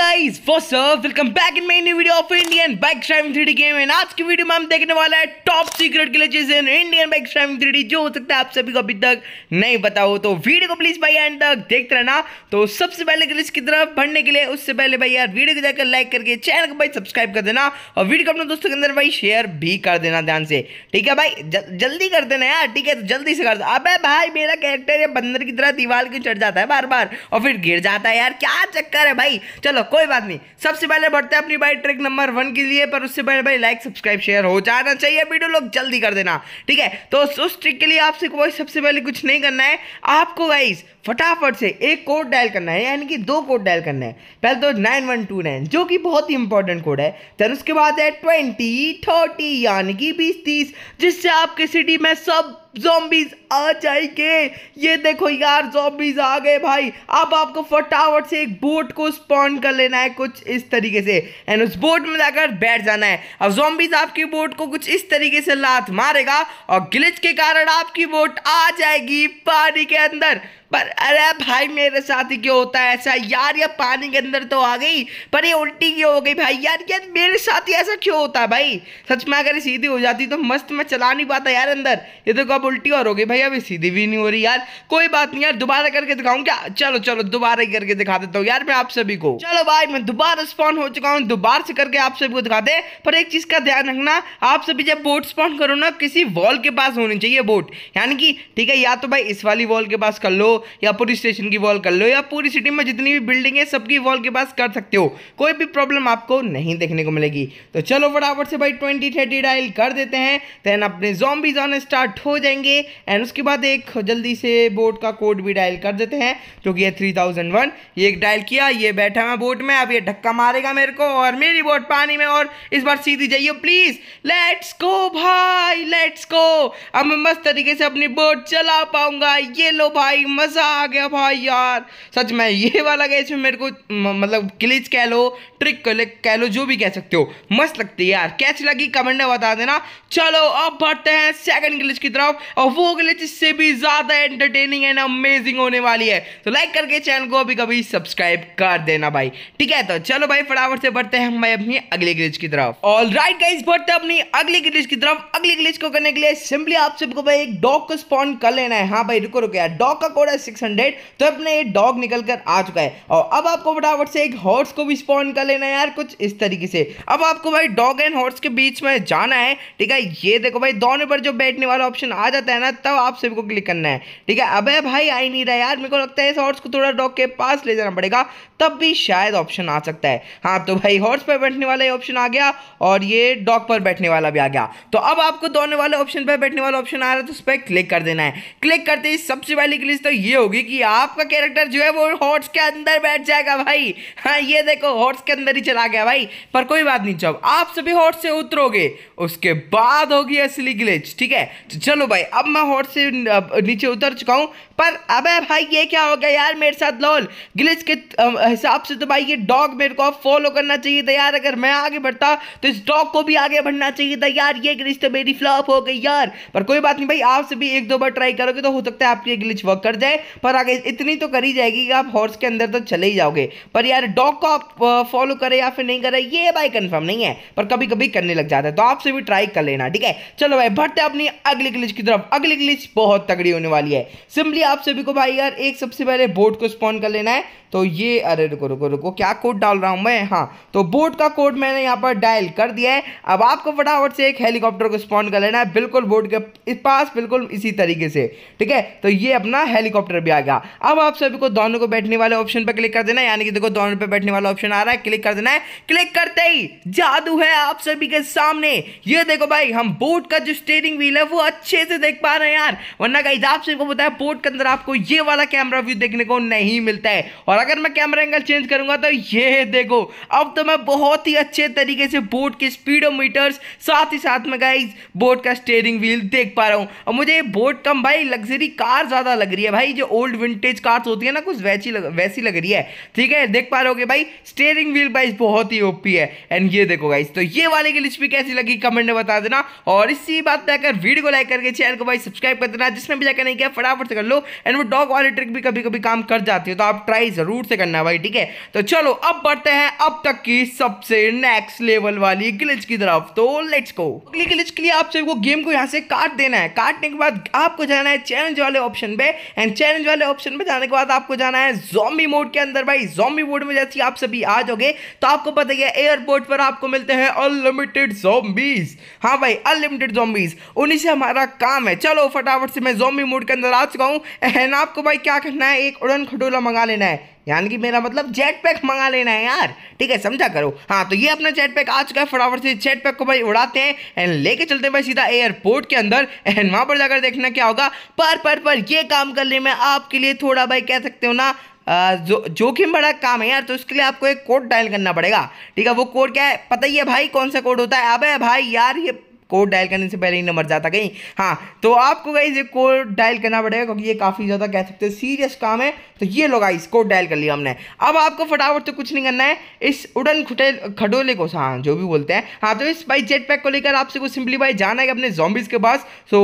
guys what's up welcome back in my new video of Indian bike driving three game and आज की video में हम देखने वाले हैं top secret glitches in Indian bike driving three जो हो सकता है आप सभी को अभी तक नहीं पता हो तो वीडियो को प्लीज भाई एंड तक देखते रहना तो सबसे पहले ग्लिच की तरफ बढ़ने के लिए उससे पहले भाई यार वीडियो को जाकर लाइक करके चैनल को भाई सब्सक्राइब कर देना और वीडियो को अपने दोस्तों के अंदर भाई शेयर भी कर देना ध्यान से ठीक है भाई जल्दी कर देना यार ठीक है तो जल्दी से कर दो अब भाई मेरा कैरेक्टर बंदर की तरह दीवार क्यों चढ़ जाता है बार बार और फिर गिर जाता है यार क्या चक्कर है भाई चलो कोई बात नहीं सबसे पहले बढ़ते हैं अपनी भाई ट्रिक नंबर वन के लिए पर उससे पहले भाई लाइक सब्सक्राइब शेयर हो जाना चाहिए वीडियो लोग जल्दी कर देना ठीक है तो उस ट्रिक के लिए आपसे कोई सबसे पहले कुछ नहीं करना है आपको गाइस फटाफट से एक कोड डायल करना है यानी कि दो कोड डायल करना है पहले तो नाइन वन टू नाइन जो कि बहुत ही इंपॉर्टेंट कोड है देन उसके बाद है ट्वेंटी थर्टी यानी कि बीस तीस जिससे आपके सिटी में सब जॉम्बीज आ जाएंगे ये देखो यार जोम्बीज आ गए भाई अब आपको फटाफट से एक बोट को स्पॉन कर लेना है कुछ इस तरीके से एंड उस बोट में जाकर बैठ जाना है अब जोम्बीज आपकी बोट को कुछ इस तरीके से लात मारेगा और ग्लिच के कारण आपकी बोट आ जाएगी पानी के अंदर पर अरे भाई मेरे साथ ही क्यों होता है ऐसा यार ये पानी के अंदर तो आ गई पर ये उल्टी क्यों हो गई भाई यार यार मेरे साथ ही ऐसा क्यों होता है भाई सच में अगर सीधी हो जाती तो मस्त मैं चला नहीं पाता यार अंदर ये तो कब उल्टी और हो गई भाई अभी सीधी भी नहीं हो रही यार कोई बात नहीं यार दोबारा करके दिखाऊँ क्या चलो चलो दोबारा ही करके दिखा देता हूँ यार मैं आप सभी को चलो भाई मैं दोबारा स्पॉन हो चुका हूँ दोबारा से करके आप सभी को दिखा दे पर एक चीज़ का ध्यान रखना आप सभी जब बोट स्पॉन करो ना किसी वॉल के पास होनी चाहिए बोट यानी कि ठीक है या तो भाई इस वाली वॉल के पास कर लो या पूरी स्टेशन की वॉल कर लो या पूरी सिटी में जितनी भी बिल्डिंग है सबकी वॉल के पास कर सकते हो कोई भी प्रॉब्लम आपको नहीं देखने को मिलेगी तो चलो फटाफट से भाई ट्वेंटी थर्टी डायल कर देते हैं देन अपने जॉम्बीज ऑन स्टार्ट हो जाएंगे एंड उसके बाद एक जल्दी से बोट का कोड भी डायल कर देते हैं जो कि थ्री थाउजेंड वन ये एक डायल किया ये बैठा मैं बोट में अब ये धक्का मारेगा मेरे को और मेरी बोट पानी में और इस बार सीधी जाइए प्लीज़ लेट्स गो भाई लेट्स गो अब मैं मस्त तरीके से अपनी बोट चला पाऊंगा ये लो भाई मस्त मज़ा आ गया भाई यार सच में ये वाला में मेरे को मतलब क्लिच कह लो ट्रिक कह लो जो भी कह सकते हो मस्त लगती है यार कैसी लगी कमेंट में बता देना चलो अब बढ़ते हैं सेकंड क्लिच की तरफ और वो क्लिच इससे भी ज़्यादा एंटरटेनिंग एंड अमेजिंग होने वाली है तो लाइक करके चैनल को अभी कभी सब्सक्राइब कर देना भाई ठीक है तो चलो भाई फटाफट से बढ़ते हैं हम भाई अपनी अगली क्लिच की तरफ ऑल राइट गाइज बढ़ते अपनी अगली क्लिच की तरफ अगली क्लिच को करने के लिए सिंपली आप सबको भाई एक डॉग को स्पॉन कर लेना है हाँ भाई रुको रुको यार डॉग का कोड है सिक्स हंड्रेड तो अपने ये डॉग निकल कर आ चुका है और अब आपको फटाफट से एक हॉर्स को भी स्पॉन कर लेना यार कुछ इस तरीके से अब आपको भाई डॉग एंड हॉर्स के बीच में जाना है ठीक है ये देखो भाई दोनों पर जो बैठने वाला ऑप्शन आ जाता है ना तब आप सभी को क्लिक करना है ठीक है अब भाई आई नहीं रहा यार मेरे को लगता है इस हॉर्स को थोड़ा डॉग के पास ले जाना पड़ेगा तब भी शायद ऑप्शन आ सकता है हाँ तो भाई हॉर्स पर बैठने वाला ये ऑप्शन आ गया और ये डॉग पर बैठने वाला भी आ गया तो अब आपको दोनों वाले ऑप्शन पर बैठने वाला ऑप्शन आ रहा है तो उस पर क्लिक कर देना है क्लिक करते ही सबसे पहली क्लिक तो ये ये होगी कि आपका कैरेक्टर जो है वो हॉट्स के अंदर बैठ जाएगा भाई हाँ ये देखो हॉट्स के अंदर ही चला गया भाई पर कोई बात नहीं जब आप सभी हॉट से उतरोगे उसके बाद होगी असली ग्लिच ठीक है तो चलो भाई अब मैं हॉट से नीचे उतर चुका हूँ पर अबे भाई ये क्या हो गया यार मेरे साथ लॉल ग्लिच के हिसाब से तो भाई ये डॉग मेरे को फॉलो करना चाहिए था यार अगर मैं आगे बढ़ता तो इस डॉग को भी आगे बढ़ना चाहिए था यार ये ग्लिच तो मेरी फ्लॉप हो गई यार पर कोई बात नहीं भाई आप सभी एक दो बार ट्राई करोगे तो हो सकता है आपकी ग्लिच वर्क कर जाए पर आगे इतनी तो करी जाएगी कि आप हॉर्स के अंदर तो चले ही जाओगे पर यार डॉग को आप फॉलो करें या फिर नहीं करें ये भाई कन्फर्म नहीं है पर कभी कभी करने लग जाता है तो आपसे भी ट्राई कर लेना ठीक है चलो भाई बढ़ते अपनी अगली ग्लिच की तरफ अगली ग्लिच बहुत तगड़ी होने वाली है सिंपली आप सभी को भाई यार एक सबसे पहले बोर्ड को स्पॉन कर लेना है तो ये अरे रुको रुको रुको क्या कोड डाल रहा हूँ मैं हाँ तो बोट का कोड मैंने यहाँ पर डायल कर दिया है अब आपको फटाफट से एक हेलीकॉप्टर को स्पॉन कर लेना है बिल्कुल बोट के पास बिल्कुल इसी तरीके से ठीक है तो ये अपना हेलीकॉप्टर हेलीकॉप्टर भी आ गया अब आप सभी को दोनों को बैठने वाले ऑप्शन पर क्लिक कर देना यानी कि देखो दोनों पे बैठने वाला ऑप्शन आ रहा है क्लिक कर देना है क्लिक करते ही जादू है आप सभी के सामने ये देखो भाई हम बोट का जो स्टेयरिंग व्हील है वो अच्छे से देख पा रहे हैं यार वरना का हिसाब से बताया बोट के अंदर आपको ये वाला कैमरा व्यू देखने को नहीं मिलता है और अगर मैं कैमरा एंगल चेंज करूंगा तो ये देखो अब तो मैं बहुत ही अच्छे तरीके से बोट के स्पीडोमीटर्स साथ ही साथ में गाइज बोट का स्टेयरिंग व्हील देख पा रहा हूँ और मुझे बोट कम भाई लग्जरी कार ज्यादा लग रही है भाई भाई जो ओल्ड विंटेज कार्स होती है ना कुछ वैसी लग, वैसी लग रही है ठीक है देख पा रहे हो भाई स्टेयरिंग व्हील गाइस बहुत ही ओपी है एंड ये देखो गाइस तो ये वाले की लिस्ट भी कैसी लगी कमेंट में बता देना और इसी बात पे आकर वीडियो को लाइक करके चैनल को भाई सब्सक्राइब कर देना जिसने भी जाकर नहीं किया फटाफट से कर लो एंड वो डॉग वाली ट्रिक भी कभी कभी काम कर जाती है तो आप ट्राई जरूर से करना भाई ठीक है तो चलो अब बढ़ते हैं अब तक की सबसे नेक्स्ट लेवल वाली ग्लिच की तरफ तो लेट्स गो अगली ग्लिच के लिए आप सभी को गेम को यहां से काट देना है काटने के बाद आपको जाना है चैलेंज वाले ऑप्शन पे एंड चैलेंज वाले ऑप्शन पर जाने के बाद आपको जाना है जॉम्बी मोड के अंदर भाई जॉम्बी मोड में जैसे आप सभी आ जाओगे तो आपको पता ही है एयरपोर्ट पर आपको मिलते हैं अनलिमिटेड जॉम्बीज हाँ भाई अनलिमिटेड जॉम्बीज उन्हीं से हमारा काम है चलो फटाफट से मैं जॉम्बी मोड के अंदर आ चुका हूँ एंड आपको भाई क्या करना है एक उड़न खटोला मंगा लेना है यानी कि मेरा मतलब जेट पैक मंगा लेना है यार ठीक है समझा करो हाँ तो ये अपना जेट पैक आ चुका है फटाफट से जेट पैक को भाई उड़ाते हैं एंड लेके चलते हैं भाई सीधा एयरपोर्ट के अंदर एंड वहाँ पर जाकर देखना क्या होगा पर पर पर ये काम करने में आपके लिए थोड़ा भाई कह सकते हो ना जो जोखिम बड़ा काम है यार तो इसके लिए आपको एक कोड डायल करना पड़ेगा ठीक है वो कोड क्या है पता ही है भाई कौन सा कोड होता है अबे भाई यार ये कोड डायल करने से पहले ही नंबर जाता कहीं हाँ तो आपको गाइज ये कोड डायल करना पड़ेगा क्योंकि ये काफ़ी ज़्यादा कह सकते हो सीरियस काम है तो ये लोग आई कोड डायल कर लिया हमने अब आपको फटाफट तो कुछ नहीं करना है इस उड़न खुटे खडोले को हाँ जो भी बोलते हैं हाँ तो इस भाई जेट पैक को लेकर आपसे कुछ सिंपली भाई जाना है अपने जॉम्बिस के पास सो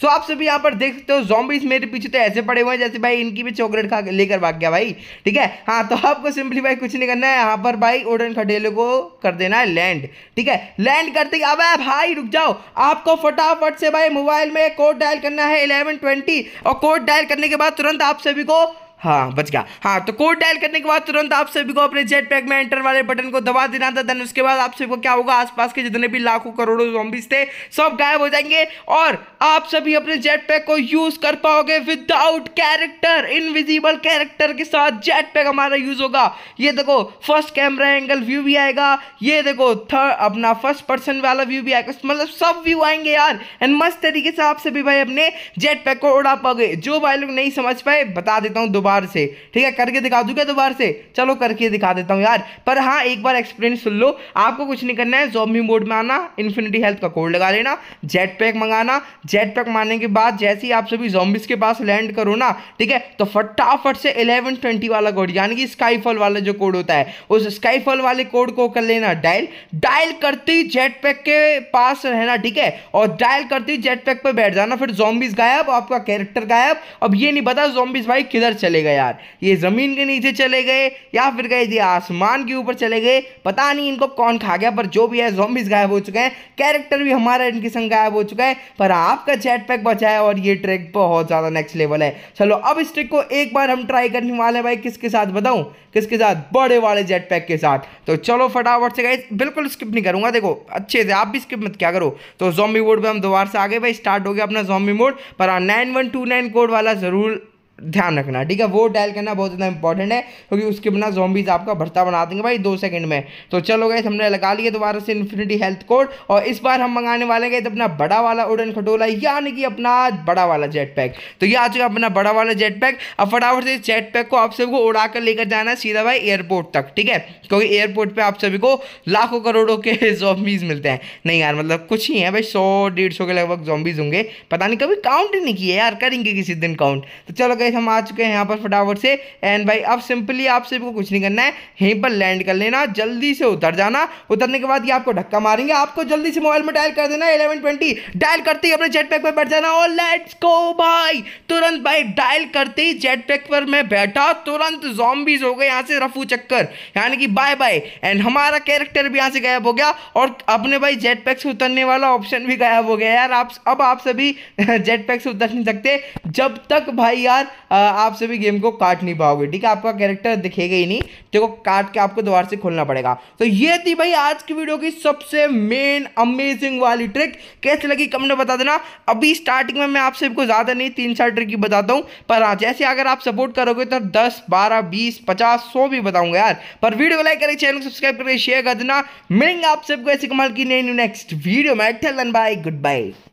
सो आप सभी यहाँ पर देख सकते हो जॉम्बीज मेरे पीछे तो ऐसे पड़े हुए हैं जैसे भाई इनकी भी चॉकलेट खा लेकर भाग गया भाई ठीक है हाँ तो आपको सिंपली भाई कुछ नहीं करना है यहाँ पर भाई ओडन खटेलो को कर देना है लैंड ठीक है लैंड करते अब भाई रुक जाओ आपको फटाफट से भाई मोबाइल में कोड डायल करना है इलेवन और कोड डायल करने के बाद तुरंत आप सभी को हाँ बच गया हाँ तो कोड डायल करने के बाद तुरंत आप सभी को अपने जेट पैक में एंटर वाले बटन को दबा देना था देन उसके बाद आप सभी को क्या होगा आसपास के जितने भी लाखों करोड़ों जॉम्बीज थे सब गायब हो जाएंगे और आप सभी अपने जेट पैक को यूज कर पाओगे विदाउट कैरेक्टर इनविजिबल कैरेक्टर के साथ जेट पैक हमारा यूज होगा ये देखो फर्स्ट कैमरा एंगल व्यू भी आएगा ये देखो थर्ड अपना फर्स्ट पर्सन वाला व्यू भी आएगा मतलब सब व्यू आएंगे यार एंड मस्त तरीके से आप सभी भाई अपने जेट पैक को उड़ा पाओगे जो भाई लोग नहीं समझ पाए बता देता हूँ दोबारा दोबारा से ठीक है करके दिखा दूँ क्या दोबारा से चलो करके दिखा देता हूँ यार पर हाँ एक बार एक्सपीरियंस सुन लो आपको कुछ नहीं करना है जॉम्बी मोड में आना इन्फिनिटी हेल्थ का कोड लगा लेना जेट पैक मंगाना जेट पैक मारने के बाद जैसे ही आप सभी जॉम्बिस के पास लैंड करो ना ठीक है तो फटाफट से इलेवन ट्वेंटी वाला कोड यानी कि स्काईफॉल वाला जो कोड होता है उस स्काईफॉल वाले कोड को कर लेना डायल डायल करते ही जेट पैक के पास रहना ठीक है और डायल करते ही जेट पैक पर बैठ जाना फिर जॉम्बिस गायब आपका कैरेक्टर गायब अब ये नहीं पता जॉम्बिस भाई किधर चलेगा जाइएगा यार ये ज़मीन के नीचे चले गए या फिर गए ये आसमान के ऊपर चले गए पता नहीं इनको कौन खा गया पर जो भी है जोम्बिस गायब हो चुके हैं कैरेक्टर भी हमारा इनके संग गायब हो चुका है पर आपका चैट पैक बचा है और ये ट्रैक बहुत ज़्यादा नेक्स्ट लेवल है चलो अब इस ट्रिक को एक बार हम ट्राई करने वाले भाई किसके साथ बताऊँ किसके साथ बड़े वाले जेट पैक के साथ तो चलो फटाफट से गए बिल्कुल स्किप नहीं करूंगा देखो अच्छे से आप भी स्किप मत क्या करो तो जोम्बी मोड पर हम दोबारा से आगे भाई स्टार्ट हो गया अपना जोम्बी मोड पर nine one two nine code वाला ज़रूर ध्यान रखना ठीक है वो डायल करना बहुत ज़्यादा इंपॉर्टेंट है क्योंकि उसके बिना जॉम्बीज आपका भरता बना देंगे भाई दो सेकंड में तो चलो गए हमने लगा लिया दोबारा से इन्फिनिटी हेल्थ कोड और इस बार हम मंगाने वाले गए तो अपना बड़ा वाला उड़न खटोला यानी कि अपना बड़ा वाला जेट पैक तो ये आ चुका अपना बड़ा वाला जेट पैक अब फटाफट से इस जेट पैक को आप सबको उड़ा कर लेकर जाना सीधा भाई एयरपोर्ट तक ठीक है क्योंकि एयरपोर्ट पर आप सभी को लाखों करोड़ों के जॉम्बीज मिलते हैं नहीं यार मतलब कुछ ही है भाई सौ डेढ़ के लगभग जॉम्बीज होंगे पता नहीं कभी काउंट ही नहीं किया यार करेंगे किसी दिन काउंट तो चलो गए हम आ चुके हैं यहाँ पर फटाफट से एंड भाई अब सिंपली आप सबको कुछ नहीं करना है यहीं पर लैंड कर लेना जल्दी से उतर जाना उतरने के बाद ये आपको धक्का मारेंगे आपको जल्दी से मोबाइल में डायल कर देना इलेवन ट्वेंटी डायल करते ही अपने जेट पैक पर बैठ जाना और लेट्स गो भाई तुरंत भाई डायल करते ही जेट पैक पर मैं बैठा तुरंत जॉम्बीज हो गए यहाँ से रफू चक्कर यानी कि बाय बाय एंड हमारा कैरेक्टर भी यहाँ से गायब हो गया और अपने भाई जेट पैक से उतरने वाला ऑप्शन भी गायब हो गया यार आप अब आप सभी जेट पैक से उतर नहीं सकते जब तक भाई यार आप सभी गेम को काट नहीं पाओगे ठीक है आपका कैरेक्टर दिखेगा ही नहीं देखो काट के आपको दोबारा से खोलना पड़ेगा तो ये थी भाई आज की वीडियो की सबसे मेन अमेजिंग वाली ट्रिक कैसे लगी कमेंट में बता देना अभी स्टार्टिंग में मैं आप सभी को ज़्यादा नहीं तीन चार ट्रिक ही बताता हूँ पर हाँ जैसे अगर आप सपोर्ट करोगे तो दस बारह बीस पचास सौ भी बताऊंगा यार पर वीडियो को लाइक करें चैनल को सब्सक्राइब करें शेयर कर देना मिलेंगे आप सबको ऐसी कमाल की नई नेक्स्ट वीडियो में टेलन बाय गुड बाय